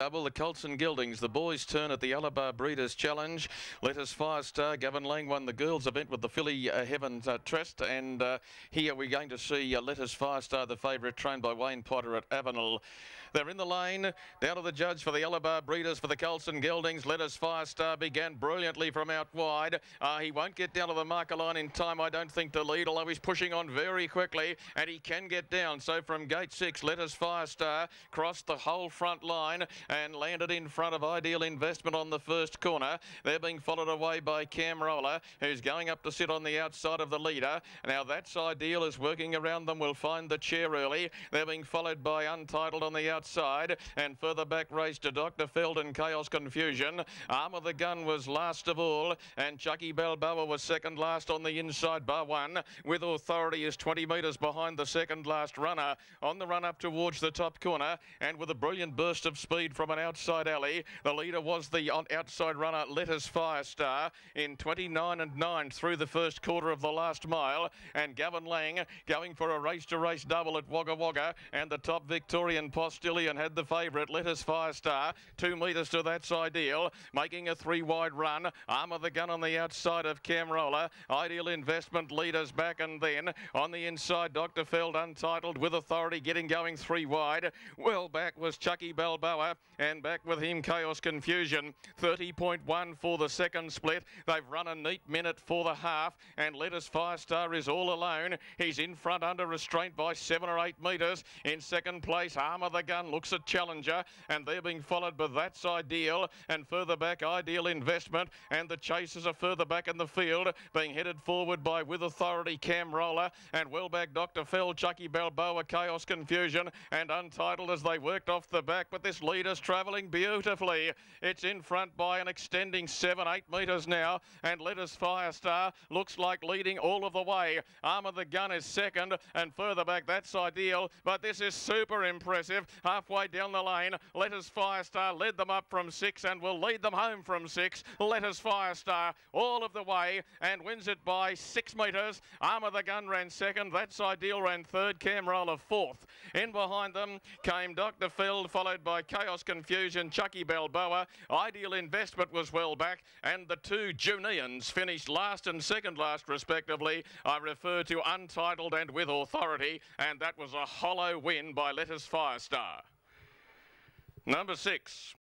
Double the Colts and Gildings, the boys' turn at the Alabar Breeders' Challenge. Letters Firestar. Fire Star Gavin Lang won the girls' event with the filly uh, Heaven uh, Trust, and uh, here we're going to see uh, Let Fire Star, the favourite, trained by Wayne Potter at Avenel. They're in the lane, down to the judge for the Alabar Breeders for the Colts and Gildings. Letters Firestar Fire Star began brilliantly from out wide. Ah, he won't get down to the marker line in time, I don't think, to lead, although he's pushing on very quickly, and he can get down. So from gate six, Letters Firestar Fire Star crossed the whole front line and landed in front of Ideal Investment on the first corner. They're being followed away by Roller, who's going up to sit on the outside of the leader. Now that's Ideal is working around them. we Will find the chair early. They're being followed by Untitled on the outside and further back race to Dr. Feld and Chaos Confusion. Arm of the Gun was last of all and Chucky Balboa was second last on the inside bar one with authority is 20 metres behind the second last runner on the run up towards the top corner and with a brilliant burst of speed from an outside alley. The leader was the outside runner Lettuce Firestar in 29 and 9 through the first quarter of the last mile. And Gavin Lang going for a race to race double at Wagga Wagga. And the top Victorian Postilion had the favourite Lettuce Firestar. Two metres to that's ideal. Making a three wide run. Arm of the gun on the outside of Camrola. Ideal investment leaders back and then on the inside Dr. Feld untitled with authority getting going three wide. Well back was Chucky Balboa and back with him Chaos Confusion. 30.1 for the second split. They've run a neat minute for the half and Lettuce Firestar is all alone. He's in front under restraint by seven or eight metres. In second place, Armour the Gun looks at Challenger and they're being followed by That's Ideal and further back Ideal Investment and the chasers are further back in the field being headed forward by With Authority Cam Roller and well back Dr. Phil, Chucky Balboa, Chaos Confusion and Untitled as they worked off the back but this leader travelling beautifully. It's in front by an extending seven, eight metres now. And Let Us Firestar looks like leading all of the way. Arm of the Gun is second and further back. That's ideal. But this is super impressive. Halfway down the lane, Let Us Firestar led them up from six and will lead them home from six. Let Us Firestar all of the way and wins it by six metres. Arm of the Gun ran second. That's ideal ran third. Camroller fourth. In behind them came Dr. Feld, followed by Chaos Confusion, Chucky Balboa. Ideal Investment was well back, and the two Junians finished last and second last, respectively. I refer to Untitled and With Authority, and that was a hollow win by Let Us Firestar. Number six.